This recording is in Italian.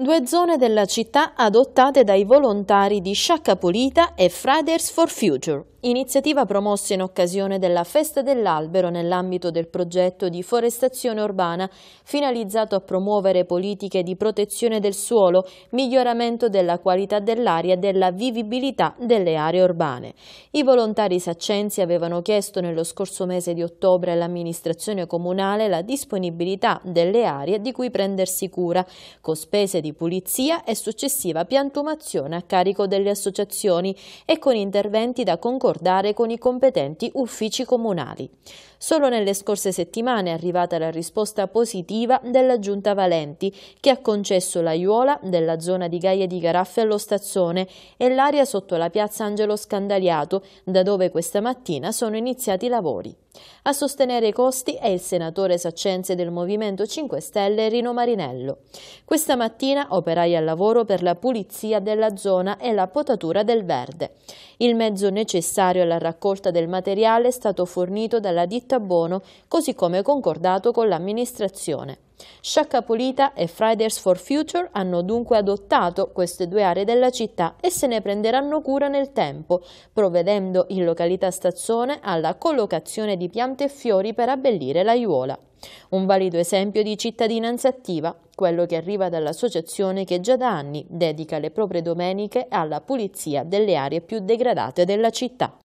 due zone della città adottate dai volontari di Sciacca Sciaccapolita e Fridays for Future, iniziativa promossa in occasione della Festa dell'Albero nell'ambito del progetto di forestazione urbana finalizzato a promuovere politiche di protezione del suolo, miglioramento della qualità dell'aria e della vivibilità delle aree urbane. I volontari saccensi avevano chiesto nello scorso mese di ottobre all'amministrazione comunale la disponibilità delle aree di cui prendersi cura, con spese di di pulizia e successiva piantumazione a carico delle associazioni e con interventi da concordare con i competenti uffici comunali. Solo nelle scorse settimane è arrivata la risposta positiva della Giunta Valenti, che ha concesso l'aiuola della zona di Gaia di Garaffe allo stazzone e l'area sotto la piazza Angelo Scandaliato, da dove questa mattina sono iniziati i lavori. A sostenere i costi è il senatore saccense del Movimento 5 Stelle Rino Marinello. Questa mattina operai al lavoro per la pulizia della zona e la potatura del verde. Il mezzo necessario alla raccolta del materiale è stato fornito dalla ditta Bono, così come concordato con l'amministrazione. Sciacca Pulita e Fridays for Future hanno dunque adottato queste due aree della città e se ne prenderanno cura nel tempo, provvedendo in località Stazzone alla collocazione di piante e fiori per abbellire la l'aiuola. Un valido esempio di cittadinanza attiva, quello che arriva dall'associazione che già da anni dedica le proprie domeniche alla pulizia delle aree più degradate della città.